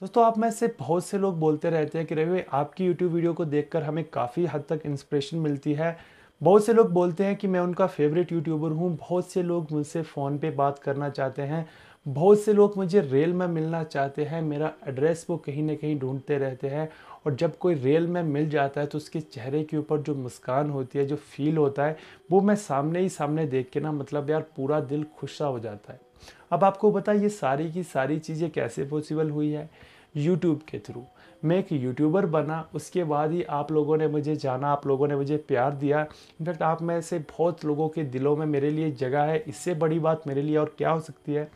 दोस्तों आप में से बहुत से लोग बोलते रहते हैं कि रवि आपकी YouTube वीडियो को देखकर हमें काफ़ी हद तक इंस्पिरेशन मिलती है बहुत से लोग बोलते हैं कि मैं उनका फेवरेट यूट्यूबर हूँ बहुत से लोग मुझसे फ़ोन पे बात करना चाहते हैं बहुत से लोग मुझे रेल में मिलना चाहते हैं मेरा एड्रेस वो कहीं ना कहीं ढूंढते रहते हैं और जब कोई रेल में मिल जाता है तो उसके चेहरे के ऊपर जो मुस्कान होती है जो फील होता है वो मैं सामने ही सामने देख के ना मतलब यार पूरा दिल खुशा हो जाता है अब आपको पता ये सारी की सारी चीज़ें कैसे पॉसिबल हुई है यूट्यूब के थ्रू मैं एक यूट्यूबर बना उसके बाद ही आप लोगों ने मुझे जाना आप लोगों ने मुझे प्यार दिया इनफैक्ट आप में से बहुत लोगों के दिलों में मेरे लिए जगह है इससे बड़ी बात मेरे लिए और क्या हो सकती है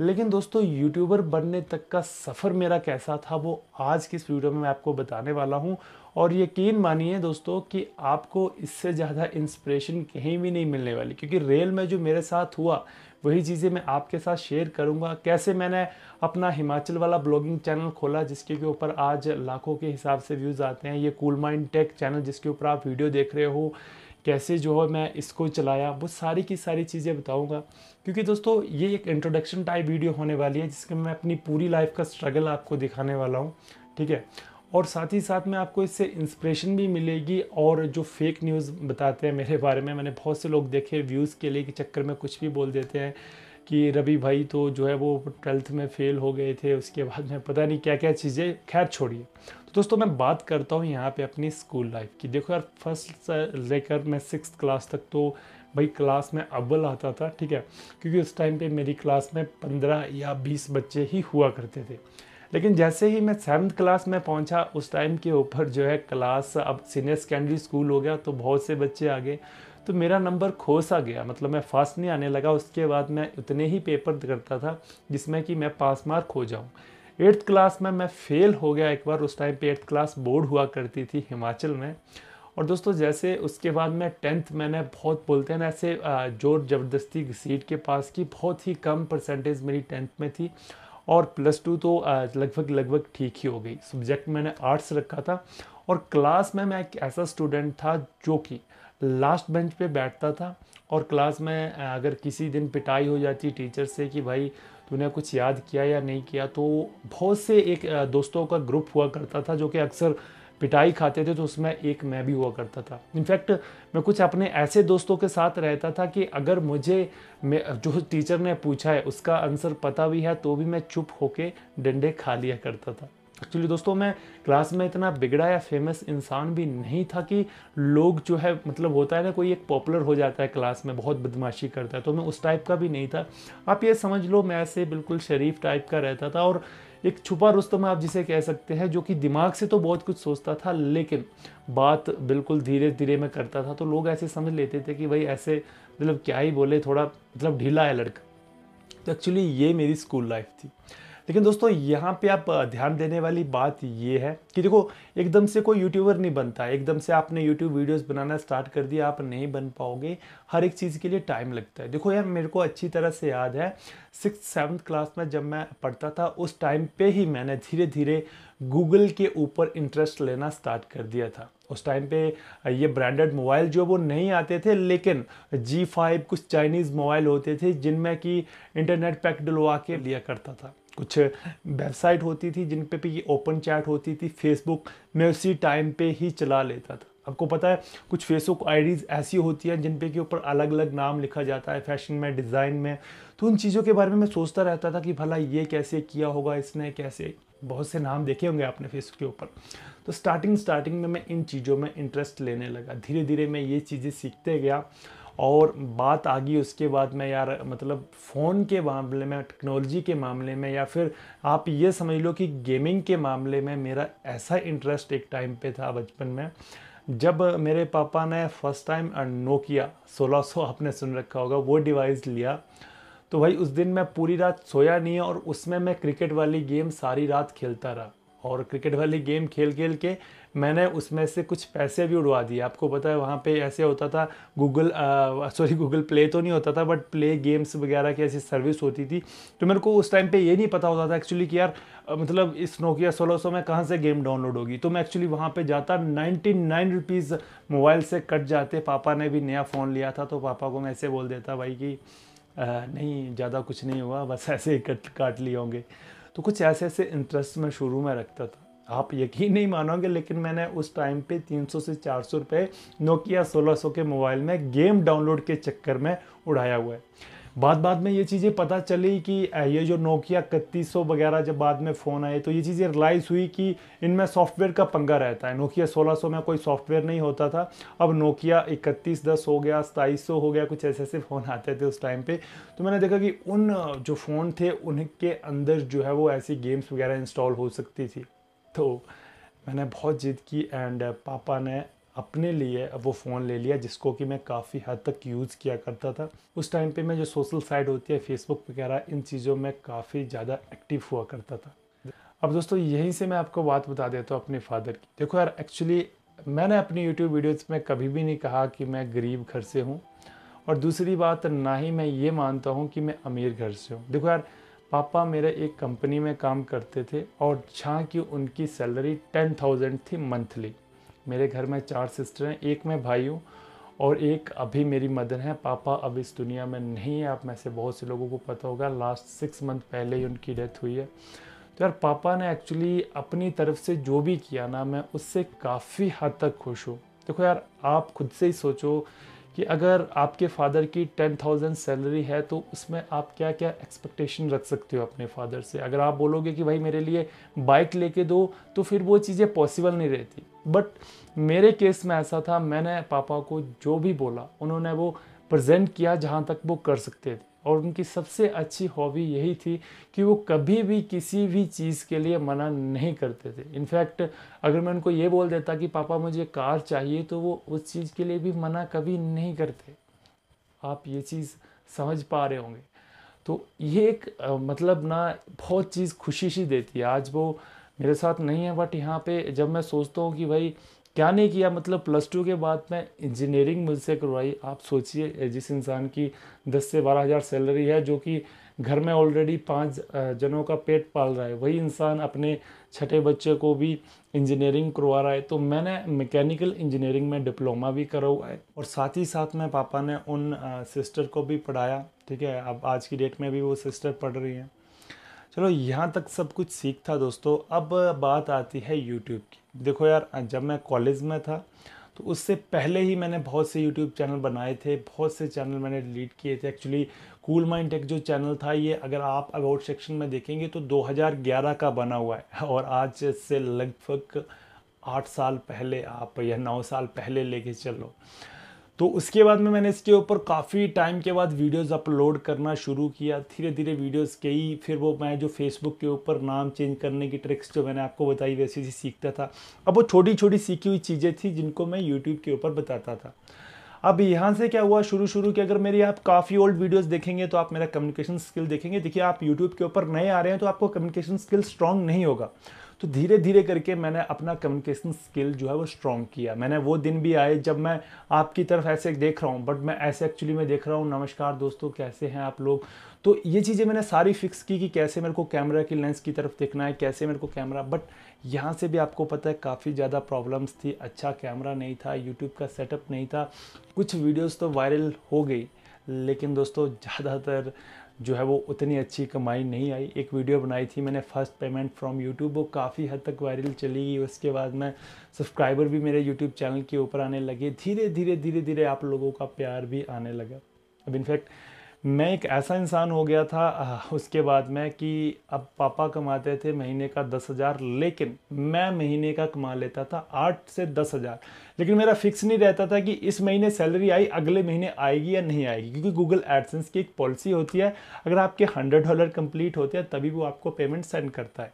लेकिन दोस्तों यूट्यूबर बनने तक का सफ़र मेरा कैसा था वो आज की इस वीडियो में मैं आपको बताने वाला हूँ और यकीन मानिए दोस्तों कि आपको इससे ज़्यादा इंस्पिरेशन कहीं भी नहीं मिलने वाली क्योंकि रेल में जो मेरे साथ हुआ वही चीज़ें मैं आपके साथ शेयर करूँगा कैसे मैंने अपना हिमाचल वाला ब्लॉगिंग चैनल खोला जिसके के ऊपर आज लाखों के हिसाब से व्यूज़ आते हैं ये कूल माइंड टेक चैनल जिसके ऊपर आप वीडियो देख रहे हो कैसे जो है मैं इसको चलाया वो सारी की सारी चीज़ें बताऊंगा क्योंकि दोस्तों ये एक इंट्रोडक्शन टाइप वीडियो होने वाली है जिसके मैं अपनी पूरी लाइफ का स्ट्रगल आपको दिखाने वाला हूँ ठीक है और साथ ही साथ में आपको इससे इंस्पिरेशन भी मिलेगी और जो फेक न्यूज़ बताते हैं मेरे बारे में मैंने बहुत से लोग देखे व्यूज़ के लिए के चक्कर में कुछ भी बोल देते हैं कि रवि भाई तो जो है वो ट्वेल्थ में फेल हो गए थे उसके बाद में पता नहीं क्या क्या चीज़ें खैर छोड़िए तो दोस्तों मैं बात करता हूँ यहाँ पे अपनी स्कूल लाइफ की देखो यार फर्स्ट से लेकर मैं सिक्स क्लास तक तो भाई क्लास में अव्वल आता था ठीक है क्योंकि उस टाइम पे मेरी क्लास में पंद्रह या बीस बच्चे ही हुआ करते थे लेकिन जैसे ही मैं सेवन्थ क्लास में पहुंचा उस टाइम के ऊपर जो है क्लास अब सीनियर सेकेंडरी स्कूल हो गया तो बहुत से बच्चे आ गए तो मेरा नंबर खो सा गया मतलब मैं फर्स्ट नहीं आने लगा उसके बाद मैं उतने ही पेपर करता था जिसमें कि मैं पास मार्क हो जाऊँ एट्थ क्लास में मैं फेल हो गया एक बार उस टाइम पे एट्थ क्लास बोर्ड हुआ करती थी हिमाचल में और दोस्तों जैसे उसके बाद मैं टेंथ मैंने बहुत बोलते हैं ना ऐसे जोर ज़बरदस्ती सीट के पास की बहुत ही कम परसेंटेज मेरी टेंथ में थी और प्लस टू तो लगभग लगभग ठीक ही हो गई सब्जेक्ट मैंने आर्ट्स रखा था और क्लास में मैं एक ऐसा स्टूडेंट था जो कि लास्ट बेंच पे बैठता था और क्लास में अगर किसी दिन पिटाई हो जाती टीचर से कि भाई तूने कुछ याद किया या नहीं किया तो बहुत से एक दोस्तों का ग्रुप हुआ करता था जो कि अक्सर पिटाई खाते थे तो उसमें एक मैं भी हुआ करता था इनफैक्ट मैं कुछ अपने ऐसे दोस्तों के साथ रहता था कि अगर मुझे जो टीचर ने पूछा है उसका आंसर पता भी है तो भी मैं चुप होके डंडे खा लिया करता था एक्चुअली दोस्तों मैं क्लास में इतना बिगड़ा या फेमस इंसान भी नहीं था कि लोग जो है मतलब होता है ना कोई एक पॉपुलर हो जाता है क्लास में बहुत बदमाशी करता है तो मैं उस टाइप का भी नहीं था आप ये समझ लो मैं ऐसे बिल्कुल शरीफ टाइप का रहता था और एक छुपा रुस्तम आप जिसे कह सकते हैं जो कि दिमाग से तो बहुत कुछ सोचता था लेकिन बात बिल्कुल धीरे धीरे में करता था तो लोग ऐसे समझ लेते थे कि भाई ऐसे मतलब क्या ही बोले थोड़ा मतलब ढीला है लड़का तो एक्चुअली ये मेरी स्कूल लाइफ थी लेकिन दोस्तों यहाँ पे आप ध्यान देने वाली बात ये है कि देखो एकदम से कोई यूट्यूबर नहीं बनता एकदम से आपने यूट्यूब वीडियोस बनाना स्टार्ट कर दिया आप नहीं बन पाओगे हर एक चीज़ के लिए टाइम लगता है देखो यार मेरे को अच्छी तरह से याद है सिक्स सेवन्थ क्लास में जब मैं पढ़ता था उस टाइम पर ही मैंने धीरे धीरे गूगल के ऊपर इंटरेस्ट लेना स्टार्ट कर दिया था उस टाइम पे ये ब्रांडेड मोबाइल जो वो नहीं आते थे लेकिन जी फाइव कुछ चाइनीज़ मोबाइल होते थे जिनमें कि इंटरनेट पैक डलवा के लिया करता था कुछ वेबसाइट होती थी जिन पे भी ये ओपन चैट होती थी फेसबुक मैं उसी टाइम पे ही चला लेता था आपको पता है कुछ फेसबुक आईडीज़ ऐसी होती हैं जिन पे के ऊपर अलग अलग नाम लिखा जाता है फैशन में डिज़ाइन में तो उन चीज़ों के बारे में मैं सोचता रहता था कि भला ये कैसे किया होगा इसने कैसे बहुत से नाम देखे होंगे आपने फेसबुक के ऊपर तो स्टार्टिंग स्टार्टिंग में मैं इन चीज़ों में इंटरेस्ट लेने लगा धीरे धीरे मैं ये चीज़ें सीखते गया और बात आ गई उसके बाद में यार मतलब फ़ोन के मामले में टेक्नोलॉजी के मामले में या फिर आप ये समझ लो कि गेमिंग के मामले में मेरा ऐसा इंटरेस्ट एक टाइम पे था बचपन में जब मेरे पापा ने फर्स्ट टाइम नोकिया 1600 आपने सुन रखा होगा वो डिवाइस लिया तो भाई उस दिन मैं पूरी रात सोया नहीं और उसमें मैं क्रिकेट वाली गेम सारी रात खेलता रहा और क्रिकेट वाली गेम खेल खेल के मैंने उसमें से कुछ पैसे भी उड़वा दिए आपको पता है वहाँ पे ऐसे होता था गूगल सॉरी गूगल प्ले तो नहीं होता था बट प्ले गेम्स वगैरह की ऐसी सर्विस होती थी तो मेरे को उस टाइम पे ये नहीं पता होता था एक्चुअली कि यार मतलब इस नोकिया सौ में कहाँ से गेम डाउनलोड होगी तो मैं एक्चुअली वहाँ पर जाता नाइन्टी नाइन रुपीज़ मोबाइल से कट जाते पापा ने भी नया फ़ोन लिया था तो पापा को मैं ऐसे बोल देता भाई कि नहीं ज़्यादा कुछ नहीं हुआ बस ऐसे ही कट काट लिए होंगे तो कुछ ऐसे ऐसे इंटरेस्ट मैं शुरू में रखता था आप यकीन नहीं मानोगे लेकिन मैंने उस टाइम पे 300 से 400 रुपये नोकिया सोलह के मोबाइल में गेम डाउनलोड के चक्कर में उड़ाया हुआ है बाद बाद में ये चीज़ें पता चली कि ये जो नोकिया इकतीस वगैरह जब बाद में फ़ोन आए तो ये चीज़ें रिलाइज हुई कि इनमें सॉफ्टवेयर का पंगा रहता है नोकिया 1600 में कोई सॉफ्टवेयर नहीं होता था अब नोकिया इकतीस दस हो गया सताईस हो गया कुछ ऐसे ऐसे फ़ोन आते थे उस टाइम पे तो मैंने देखा कि उन जो फ़ोन थे उनके अंदर जो है वो ऐसी गेम्स वगैरह इंस्टॉल हो सकती थी तो मैंने बहुत ज़िद की एंड uh, पापा ने अपने लिए वो फ़ोन ले लिया जिसको कि मैं काफ़ी हद तक यूज़ किया करता था उस टाइम पे मैं जो सोशल साइट होती है फेसबुक वगैरह इन चीज़ों में काफ़ी ज़्यादा एक्टिव हुआ करता था अब दोस्तों यहीं से मैं आपको बात बता देता हूँ अपने फादर की देखो यार एक्चुअली मैंने अपनी यूट्यूब वीडियोज़ में कभी भी नहीं कहा कि मैं गरीब घर से हूँ और दूसरी बात ना ही मैं ये मानता हूँ कि मैं अमीर घर से हूँ देखो यार पापा मेरे एक कंपनी में काम करते थे और जहाँ की उनकी सैलरी टेन थाउजेंड थी मंथली मेरे घर में चार सिस्टर हैं एक मैं भाई हूँ और एक अभी मेरी मदर हैं पापा अब इस दुनिया में नहीं है आप में से बहुत से लोगों को पता होगा लास्ट सिक्स मंथ पहले ही उनकी डेथ हुई है तो यार पापा ने एक्चुअली अपनी तरफ से जो भी किया ना मैं उससे काफ़ी हद तक खुश हूँ देखो यार आप खुद से ही सोचो कि अगर आपके फादर की टेन थाउजेंड सैलरी है तो उसमें आप क्या क्या एक्सपेक्टेशन रख सकते हो अपने फादर से अगर आप बोलोगे कि भाई मेरे लिए बाइक लेके दो तो फिर वो चीज़ें पॉसिबल नहीं रहती बट मेरे केस में ऐसा था मैंने पापा को जो भी बोला उन्होंने वो प्रजेंट किया जहाँ तक वो कर सकते थे और उनकी सबसे अच्छी हॉबी यही थी कि वो कभी भी किसी भी चीज़ के लिए मना नहीं करते थे इनफैक्ट अगर मैं उनको ये बोल देता कि पापा मुझे कार चाहिए तो वो उस चीज़ के लिए भी मना कभी नहीं करते आप ये चीज़ समझ पा रहे होंगे तो ये एक मतलब ना बहुत चीज़ खुशी सी देती है आज वो मेरे साथ नहीं है बट यहाँ पे जब मैं सोचता हूँ कि भाई क्या नहीं किया मतलब प्लस टू के बाद मैं इंजीनियरिंग मुझसे करवाई आप सोचिए जिस इंसान की दस से बारह हज़ार सैलरी है जो कि घर में ऑलरेडी पांच जनों का पेट पाल रहा है वही इंसान अपने छठे बच्चे को भी इंजीनियरिंग करवा रहा है तो मैंने मैकेनिकल इंजीनियरिंग में डिप्लोमा भी करा हुआ है और साथ ही साथ में पापा ने उन सिस्टर को भी पढ़ाया ठीक है अब आज की डेट में भी वो सिस्टर पढ़ रही हैं चलो यहाँ तक सब कुछ सीख था दोस्तों अब बात आती है यूट्यूब की देखो यार जब मैं कॉलेज में था तो उससे पहले ही मैंने बहुत से यूट्यूब चैनल बनाए थे बहुत से चैनल मैंने डिलीट किए थे एक्चुअली कूल माइंड टेक जो चैनल था ये अगर आप अबाउट सेक्शन में देखेंगे तो 2011 का बना हुआ है और आज से लगभग आठ साल पहले आप या नौ साल पहले लेके चलो तो उसके बाद में मैंने इसके ऊपर काफ़ी टाइम के बाद वीडियोस अपलोड करना शुरू किया धीरे धीरे वीडियोस कई फिर वो मैं जो फेसबुक के ऊपर नाम चेंज करने की ट्रिक्स जो मैंने आपको बताई वैसे ही सीखता था अब वो छोटी छोटी सीखी हुई चीज़ें थी जिनको मैं यूट्यूब के ऊपर बताता था अब यहाँ से क्या हुआ शुरू शुरू के अगर मेरी आप काफ़ी ओल्ड वीडियोस देखेंगे तो आप मेरा कम्युनिकेशन स्किल देखेंगे देखिए आप यूट्यूब के ऊपर नए आ रहे हैं तो आपको कम्युनिकेशन स्किल स्ट्रांग नहीं होगा तो धीरे धीरे करके मैंने अपना कम्युनिकेशन स्किल जो है वो स्ट्रॉन्ग किया मैंने वो दिन भी आए जब मैं आपकी तरफ ऐसे देख रहा हूँ बट मैं ऐसे एक्चुअली में देख रहा हूँ नमस्कार दोस्तों कैसे हैं आप लोग तो ये चीज़ें मैंने सारी फिक्स की कि कैसे मेरे को कैमरा की लेंस की तरफ देखना है कैसे मेरे को कैमरा बट यहाँ से भी आपको पता है काफ़ी ज़्यादा प्रॉब्लम्स थी अच्छा कैमरा नहीं था यूट्यूब का सेटअप नहीं था कुछ वीडियोज़ तो वायरल हो गई लेकिन दोस्तों ज़्यादातर जो है वो उतनी अच्छी कमाई नहीं आई एक वीडियो बनाई थी मैंने फ़र्स्ट पेमेंट फ्रॉम यूट्यूब वो काफ़ी हद तक वायरल चली गई उसके बाद मैं सब्सक्राइबर भी मेरे यूट्यूब चैनल के ऊपर आने लगे धीरे धीरे धीरे धीरे आप लोगों का प्यार भी आने लगा अब इनफैक्ट मैं एक ऐसा इंसान हो गया था उसके बाद में कि अब पापा कमाते थे महीने का दस हज़ार लेकिन मैं महीने का कमा लेता था आठ से दस हज़ार लेकिन मेरा फिक्स नहीं रहता था कि इस महीने सैलरी आई अगले महीने आएगी या नहीं आएगी क्योंकि गूगल एडसेंस की एक पॉलिसी होती है अगर आपके हंड्रेड डॉलर कंप्लीट होते हैं तभी वो आपको पेमेंट सेंड करता है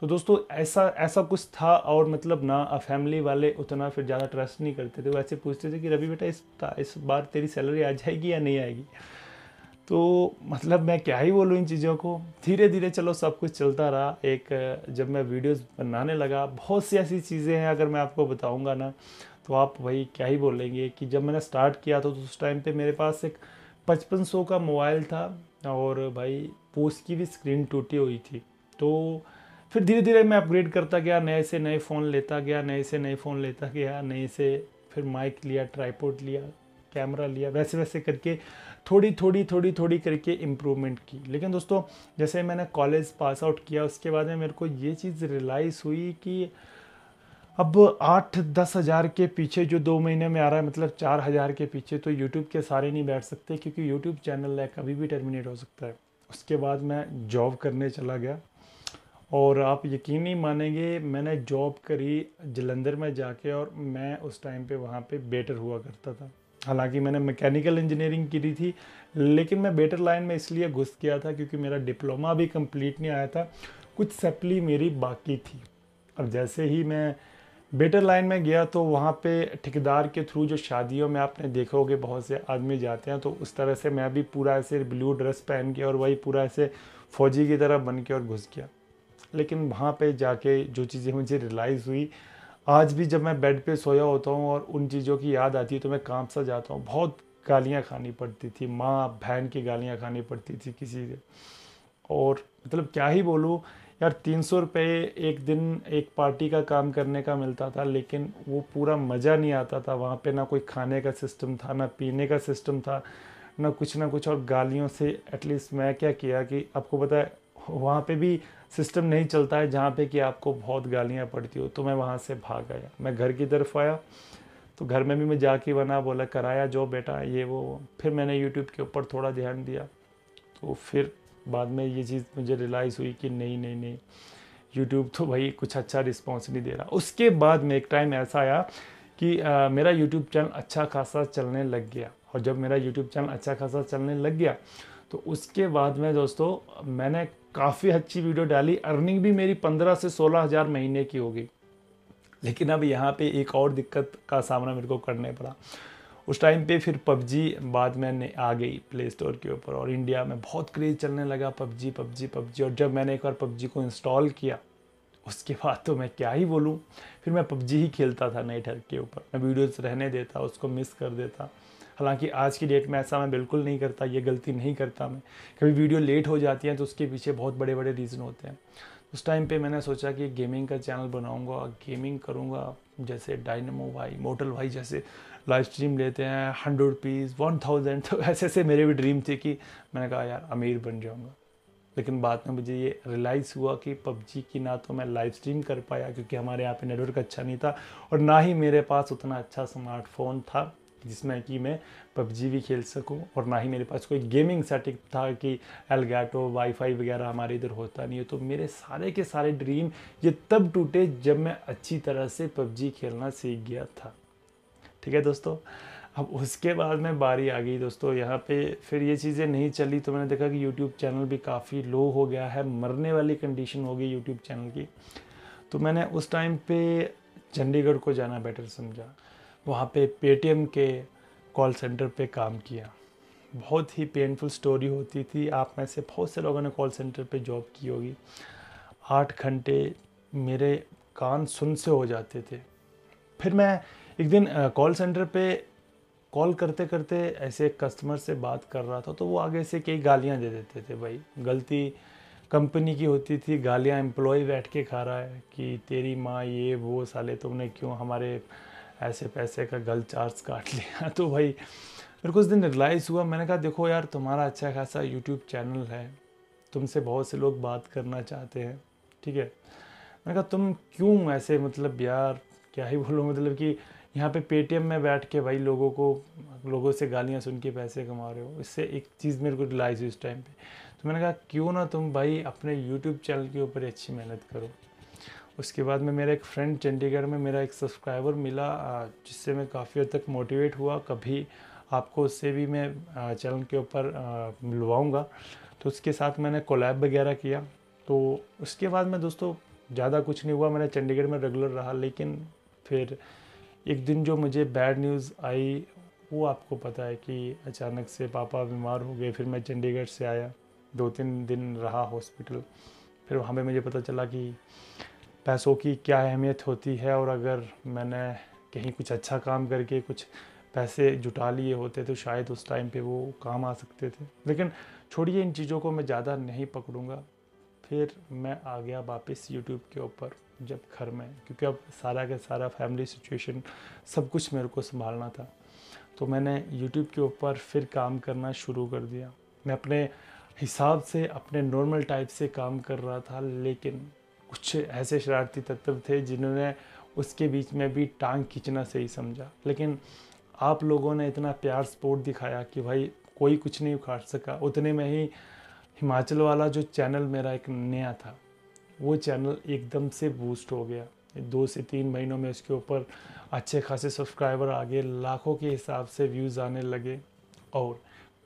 तो दोस्तों ऐसा ऐसा कुछ था और मतलब ना फैमिली वाले उतना फिर ज़्यादा ट्रस्ट नहीं करते थे वो ऐसे पूछते थे कि रवि बेटा इस इस बार तेरी सैलरी आ जाएगी या नहीं आएगी तो मतलब मैं क्या ही बोलूँ इन चीज़ों को धीरे धीरे चलो सब कुछ चलता रहा एक जब मैं वीडियोस बनाने लगा बहुत सी ऐसी चीज़ें हैं अगर मैं आपको बताऊंगा ना तो आप भाई क्या ही बोलेंगे कि जब मैंने स्टार्ट किया था तो उस टाइम पे मेरे पास एक पचपन सौ का मोबाइल था और भाई पोस्ट की भी स्क्रीन टूटी हुई थी तो फिर धीरे धीरे मैं अपग्रेड करता गया नए से नए फ़ोन लेता गया नए से नए फ़ोन लेता गया नए से फिर माइक लिया ट्राईपोर्ट लिया कैमरा लिया वैसे वैसे करके थोड़ी थोड़ी थोड़ी थोड़ी करके इम्प्रूवमेंट की लेकिन दोस्तों जैसे मैंने कॉलेज पास आउट किया उसके बाद में मेरे को ये चीज़ रियलाइज़ हुई कि अब आठ दस हज़ार के पीछे जो दो महीने में आ रहा है मतलब चार हज़ार के पीछे तो यूट्यूब के सारे नहीं बैठ सकते क्योंकि यूट्यूब चैनल है कभी भी टर्मिनेट हो सकता है उसके बाद मैं जॉब करने चला गया और आप यकीन नहीं मानेंगे मैंने जॉब करी जलंधर में जाके और मैं उस टाइम पे वहाँ पे बेटर हुआ करता था हालांकि मैंने मैकेनिकल इंजीनियरिंग की थी लेकिन मैं बेटर लाइन में इसलिए घुस गया था क्योंकि मेरा डिप्लोमा भी कंप्लीट नहीं आया था कुछ सप्ली मेरी बाकी थी अब जैसे ही मैं बेटर लाइन में गया तो वहाँ पे ठेकेदार के थ्रू जो शादियों में आपने देखा बहुत से आदमी जाते हैं तो उस तरह से मैं भी पूरा ऐसे ब्लू ड्रेस पहन के और वही पूरा ऐसे फ़ौजी की तरह बन के और घुस गया लेकिन वहाँ पे जाके जो चीज़ें मुझे रियलाइज़ हुई आज भी जब मैं बेड पे सोया होता हूँ और उन चीज़ों की याद आती है तो मैं काम सा जाता हूँ बहुत गालियाँ खानी पड़ती थी माँ बहन की गालियाँ खानी पड़ती थी किसी से और मतलब क्या ही बोलूँ यार तीन सौ रुपये एक दिन एक पार्टी का काम करने का मिलता था लेकिन वो पूरा मज़ा नहीं आता था वहाँ पे ना कोई खाने का सिस्टम था ना पीने का सिस्टम था ना कुछ ना कुछ और गालियों से एटलीस्ट मैं क्या किया कि आपको पता है वहाँ पे भी सिस्टम नहीं चलता है जहाँ पे कि आपको बहुत गालियाँ पड़ती हो तो मैं वहाँ से भाग आया मैं घर की तरफ आया तो घर में भी मैं जाके बना बोला कराया जो बेटा ये वो फिर मैंने यूट्यूब के ऊपर थोड़ा ध्यान दिया तो फिर बाद में ये चीज़ मुझे रियलाइज़ हुई कि नहीं नहीं नहीं यूट्यूब तो भाई कुछ अच्छा रिस्पॉन्स नहीं दे रहा उसके बाद में एक टाइम ऐसा आया कि आ, मेरा यूट्यूब चैनल अच्छा खासा चलने लग गया और जब मेरा यूट्यूब चैनल अच्छा खासा चलने लग गया तो उसके बाद में दोस्तों मैंने काफ़ी अच्छी वीडियो डाली अर्निंग भी मेरी पंद्रह से सोलह हज़ार महीने की होगी लेकिन अब यहाँ पे एक और दिक्कत का सामना मेरे को करने पड़ा उस टाइम पे फिर पबजी बाद में आ गई प्ले स्टोर के ऊपर और इंडिया में बहुत क्रेज़ चलने लगा पबजी पबजी पबजी और जब मैंने एक बार पबजी को इंस्टॉल किया उसके बाद तो मैं क्या ही बोलूँ फिर मैं पबजी ही खेलता था नई ठहर के ऊपर मैं वीडियोज़ रहने देता उसको मिस कर देता हालांकि आज की डेट में ऐसा मैं बिल्कुल नहीं करता ये गलती नहीं करता मैं कभी वीडियो लेट हो जाती है तो उसके पीछे बहुत बड़े बड़े रीज़न होते हैं उस टाइम पे मैंने सोचा कि गेमिंग का चैनल बनाऊंगा गेमिंग करूंगा जैसे डायनमो भाई मोटल भाई जैसे लाइव स्ट्रीम लेते हैं हंड्रेड रुपीज़ वन थाउजेंड तो ऐसे ऐसे मेरे भी ड्रीम थे कि मैंने कहा यार अमीर बन जाऊँगा लेकिन बाद में मुझे ये रियलाइज़ हुआ कि पबजी की ना तो मैं लाइव स्ट्रीम कर पाया क्योंकि हमारे यहाँ पे नेटवर्क अच्छा नहीं था और ना ही मेरे पास उतना अच्छा स्मार्टफोन था जिसमें कि मैं पबजी भी खेल सकूं और ना ही मेरे पास कोई गेमिंग सेटिंग था कि एलगैटो वाईफाई वगैरह हमारे इधर होता नहीं है तो मेरे सारे के सारे ड्रीम ये तब टूटे जब मैं अच्छी तरह से पबजी खेलना सीख गया था ठीक है दोस्तों अब उसके बाद में बारी आ गई दोस्तों यहाँ पे फिर ये चीज़ें नहीं चली तो मैंने देखा कि यूट्यूब चैनल भी काफ़ी लो हो गया है मरने वाली कंडीशन हो गई यूट्यूब चैनल की तो मैंने उस टाइम पे चंडीगढ़ को जाना बेटर समझा वहाँ पे पेटीएम के कॉल सेंटर पे काम किया बहुत ही पेनफुल स्टोरी होती थी आप में से बहुत से लोगों ने कॉल सेंटर पे जॉब की होगी आठ घंटे मेरे कान सुन से हो जाते थे फिर मैं एक दिन कॉल सेंटर पे कॉल करते करते ऐसे कस्टमर से बात कर रहा था तो वो आगे से कई गालियाँ दे देते थे भाई गलती कंपनी की होती थी गालियाँ एम्प्लॉय बैठ के खा रहा है कि तेरी माँ ये वो साले तुमने क्यों हमारे ऐसे पैसे का गल चार्ज काट लिया तो भाई फिर कुछ दिन रिलाइज़ हुआ मैंने कहा देखो यार तुम्हारा अच्छा खासा यूट्यूब चैनल है तुमसे बहुत से लोग बात करना चाहते हैं ठीक है मैंने कहा तुम क्यों ऐसे मतलब यार क्या ही बोलो मतलब कि यहाँ पे पेटीएम में बैठ के भाई लोगों को लोगों से गालियाँ सुन के पैसे कमा रहे हो इससे एक चीज़ मेरे को रिलाइज हुई इस टाइम पे तो मैंने कहा क्यों ना तुम भाई अपने यूट्यूब चैनल के ऊपर अच्छी मेहनत करो उसके बाद में मेरा एक फ्रेंड चंडीगढ़ में मेरा एक सब्सक्राइबर मिला जिससे मैं काफ़ी हद तक मोटिवेट हुआ कभी आपको उससे भी मैं चैनल के ऊपर मिलवाऊँगा तो उसके साथ मैंने कोलैब वगैरह किया तो उसके बाद में दोस्तों ज़्यादा कुछ नहीं हुआ मैंने चंडीगढ़ में रेगुलर रहा लेकिन फिर एक दिन जो मुझे बैड न्यूज़ आई वो आपको पता है कि अचानक से पापा बीमार हो गए फिर मैं चंडीगढ़ से आया दो तीन दिन रहा हॉस्पिटल फिर वहाँ पर मुझे पता चला कि पैसों की क्या अहमियत होती है और अगर मैंने कहीं कुछ अच्छा काम करके कुछ पैसे जुटा लिए होते तो शायद उस टाइम पे वो काम आ सकते थे लेकिन छोड़िए इन चीज़ों को मैं ज़्यादा नहीं पकड़ूँगा फिर मैं आ गया वापस यूट्यूब के ऊपर जब घर में क्योंकि अब सारा का सारा फैमिली सिचुएशन सब कुछ मेरे को संभालना था तो मैंने यूट्यूब के ऊपर फिर काम करना शुरू कर दिया मैं अपने हिसाब से अपने नॉर्मल टाइप से काम कर रहा था लेकिन कुछ ऐसे शरारती तत्व थे जिन्होंने उसके बीच में भी टांग खींचना सही समझा लेकिन आप लोगों ने इतना प्यार सपोर्ट दिखाया कि भाई कोई कुछ नहीं उखाड़ सका उतने में ही हिमाचल वाला जो चैनल मेरा एक नया था वो चैनल एकदम से बूस्ट हो गया दो से तीन महीनों में उसके ऊपर अच्छे खासे सब्सक्राइबर आ गए लाखों के हिसाब से व्यूज़ आने लगे और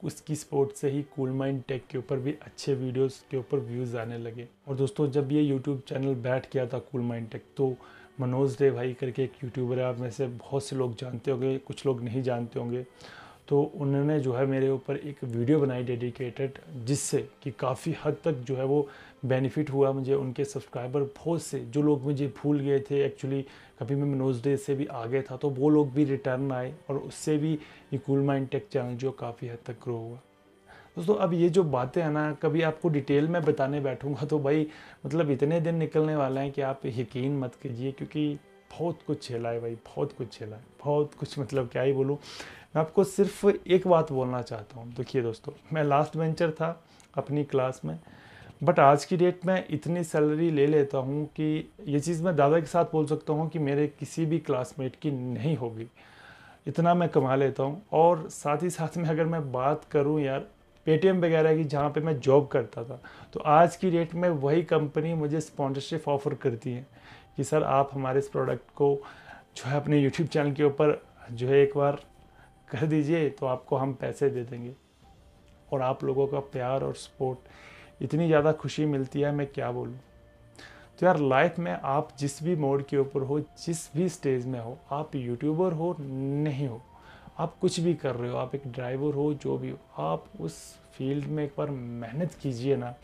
उसकी सपोर्ट से ही कूल माइंड टेक के ऊपर भी अच्छे वीडियोस के ऊपर व्यूज़ आने लगे और दोस्तों जब ये यूट्यूब चैनल बैठ गया था कूल माइंड टेक तो मनोज डे भाई करके एक यूट्यूबर है आप में से बहुत से लोग जानते होंगे कुछ लोग नहीं जानते होंगे तो उन्होंने जो है मेरे ऊपर एक वीडियो बनाई डेडिकेटेड जिससे कि काफ़ी हद तक जो है वो बेनिफिट हुआ मुझे उनके सब्सक्राइबर बहुत से जो लोग मुझे भूल गए थे एक्चुअली कभी मैं मनोज डे से भी आ गया था तो वो लोग भी रिटर्न आए और उससे भी ये कूल माइंड टेक चैनल जो काफ़ी हद तक ग्रो हुआ दोस्तों अब ये जो बातें हैं ना कभी आपको डिटेल में बताने बैठूंगा तो भाई मतलब इतने दिन निकलने वाले हैं कि आप यकीन मत कीजिए क्योंकि बहुत कुछ झेला है भाई बहुत कुछ झेला है बहुत कुछ मतलब क्या ही बोलूँ मैं आपको सिर्फ एक बात बोलना चाहता हूँ देखिए दोस्तों मैं लास्ट वेंचर था अपनी क्लास में बट आज की डेट में इतनी सैलरी ले लेता हूँ कि ये चीज़ मैं दादा के साथ बोल सकता हूँ कि मेरे किसी भी क्लासमेट की नहीं होगी इतना मैं कमा लेता हूँ और साथ ही साथ में अगर मैं बात करूँ यार पेटीएम वगैरह की जहाँ पे मैं जॉब करता था तो आज की डेट में वही कंपनी मुझे स्पॉन्सरशिप ऑफ़र करती है कि सर आप हमारे इस प्रोडक्ट को जो है अपने यूट्यूब चैनल के ऊपर जो है एक बार कर दीजिए तो आपको हम पैसे दे देंगे और आप लोगों का प्यार और सपोर्ट इतनी ज़्यादा खुशी मिलती है मैं क्या बोलूँ तो यार लाइफ में आप जिस भी मोड के ऊपर हो जिस भी स्टेज में हो आप यूट्यूबर हो नहीं हो आप कुछ भी कर रहे हो आप एक ड्राइवर हो जो भी हो आप उस फील्ड में एक बार मेहनत कीजिए ना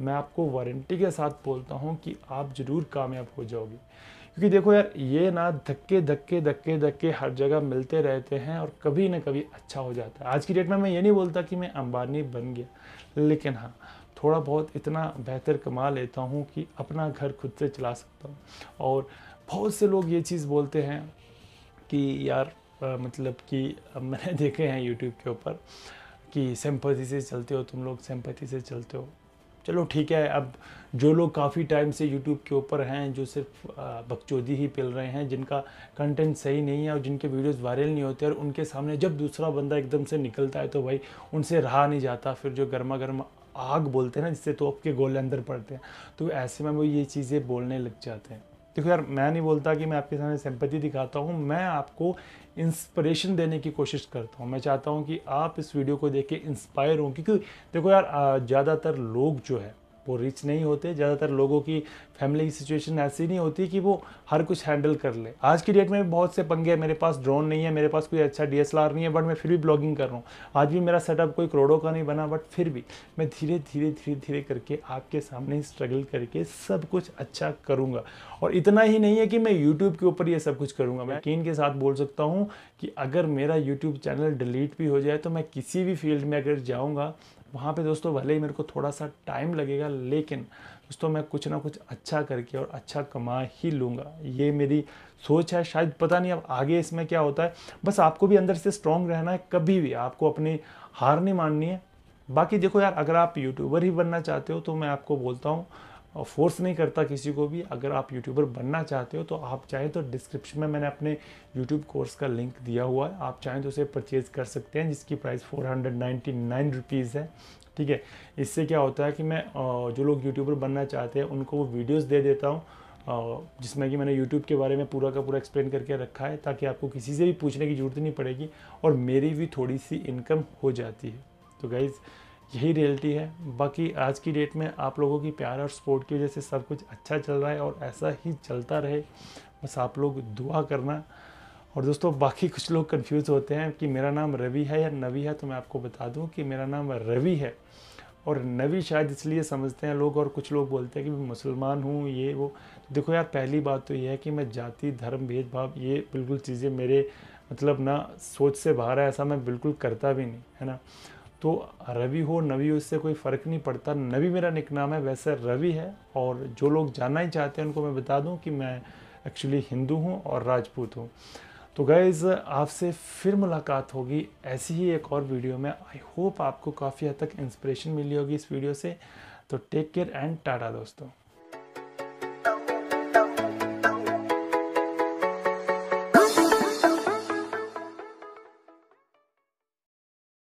मैं आपको वारंटी के साथ बोलता हूँ कि आप ज़रूर कामयाब हो जाओगे क्योंकि देखो यार ये ना धक्के धक्के धक्के धक्के हर जगह मिलते रहते हैं और कभी ना कभी अच्छा हो जाता है आज की डेट में मैं ये नहीं बोलता कि मैं अंबानी बन गया लेकिन हाँ थोड़ा बहुत इतना बेहतर कमा लेता हूँ कि अपना घर खुद से चला सकता हूँ और बहुत से लोग ये चीज़ बोलते हैं कि यार आ, मतलब कि मैंने देखे हैं यूट्यूब के ऊपर कि सेम्पति से चलते हो तुम लोग सेम्पति से चलते हो चलो ठीक है अब जो लोग काफ़ी टाइम से यूट्यूब के ऊपर हैं जो सिर्फ बकचोदी ही पिल रहे हैं जिनका कंटेंट सही नहीं है और जिनके वीडियोस वायरल नहीं होते और उनके सामने जब दूसरा बंदा एकदम से निकलता है तो भाई उनसे रहा नहीं जाता फिर जो गर्मा गर्मा आग बोलते हैं ना जिससे तो आपके गोले अंदर पड़ते हैं तो ऐसे में वो ये चीज़ें बोलने लग जाते हैं देखो यार मैं नहीं बोलता कि मैं आपके सामने सेम्पति दिखाता हूँ मैं आपको इंस्पिरेशन देने की कोशिश करता हूँ मैं चाहता हूँ कि आप इस वीडियो को देख के इंस्पायर हों क्योंकि देखो यार ज़्यादातर लोग जो है वो रिच नहीं होते ज़्यादातर लोगों की फैमिली सिचुएशन ऐसी नहीं होती कि वो हर कुछ हैंडल कर ले आज की डेट में बहुत से पंगे हैं मेरे पास ड्रोन नहीं है मेरे पास कोई अच्छा डी नहीं है बट मैं फिर भी ब्लॉगिंग कर रहा हूँ आज भी मेरा सेटअप कोई करोड़ों का नहीं बना बट फिर भी मैं धीरे धीरे धीरे धीरे करके आपके सामने स्ट्रगल करके सब कुछ अच्छा करूँगा और इतना ही नहीं है कि मैं यूट्यूब के ऊपर ये सब कुछ करूँगा मैं यकीन के साथ बोल सकता हूँ कि अगर मेरा यूट्यूब चैनल डिलीट भी हो जाए तो मैं किसी भी फील्ड में अगर जाऊँगा वहाँ पे दोस्तों भले ही मेरे को थोड़ा सा टाइम लगेगा लेकिन दोस्तों मैं कुछ ना कुछ अच्छा करके और अच्छा कमा ही लूँगा ये मेरी सोच है शायद पता नहीं अब आगे इसमें क्या होता है बस आपको भी अंदर से स्ट्रॉन्ग रहना है कभी भी आपको अपनी हार नहीं माननी है बाकी देखो यार अगर आप यूट्यूबर ही बनना चाहते हो तो मैं आपको बोलता हूँ फोर्स नहीं करता किसी को भी अगर आप यूट्यूबर बनना चाहते हो तो आप चाहें तो डिस्क्रिप्शन में मैंने अपने यूट्यूब कोर्स का लिंक दिया हुआ है आप चाहें तो उसे परचेज़ कर सकते हैं जिसकी price four hundred ninety nine rupees है ठीक है इससे क्या होता है कि मैं जो लोग यूट्यूबर बनना चाहते हैं उनको वो वीडियोस दे देता हूँ जिसमें कि मैंने यूट्यूब के बारे में पूरा का पूरा एक्सप्लेन करके रखा है ताकि आपको किसी से भी पूछने की ज़रूरत नहीं पड़ेगी और मेरी भी थोड़ी सी इनकम हो जाती है तो गाइज़ यही रियलिटी है बाकी आज की डेट में आप लोगों की प्यार और सपोर्ट की वजह से सब कुछ अच्छा चल रहा है और ऐसा ही चलता रहे बस आप लोग दुआ करना और दोस्तों बाकी कुछ लोग कंफ्यूज होते हैं कि मेरा नाम रवि है या नवी है तो मैं आपको बता दूं कि मेरा नाम रवि है और नवी शायद इसलिए समझते हैं लोग और कुछ लोग बोलते हैं कि मैं मुसलमान हूँ ये वो देखो यार पहली बात तो ये है कि मैं जाति धर्म भेदभाव ये बिल्कुल चीज़ें मेरे मतलब ना सोच से बाहर है ऐसा मैं बिल्कुल करता भी नहीं है ना तो रवि हो नवी हो इससे कोई फ़र्क नहीं पड़ता नवी मेरा निक नाम है वैसे रवि है और जो लोग जानना ही चाहते हैं उनको मैं बता दूं कि मैं एक्चुअली हिंदू हूं और राजपूत हूं तो गैज़ आपसे फिर मुलाकात होगी ऐसी ही एक और वीडियो में आई होप आपको काफ़ी हद तक इंस्परेशन मिली होगी इस वीडियो से तो टेक केयर एंड टाटा दोस्तों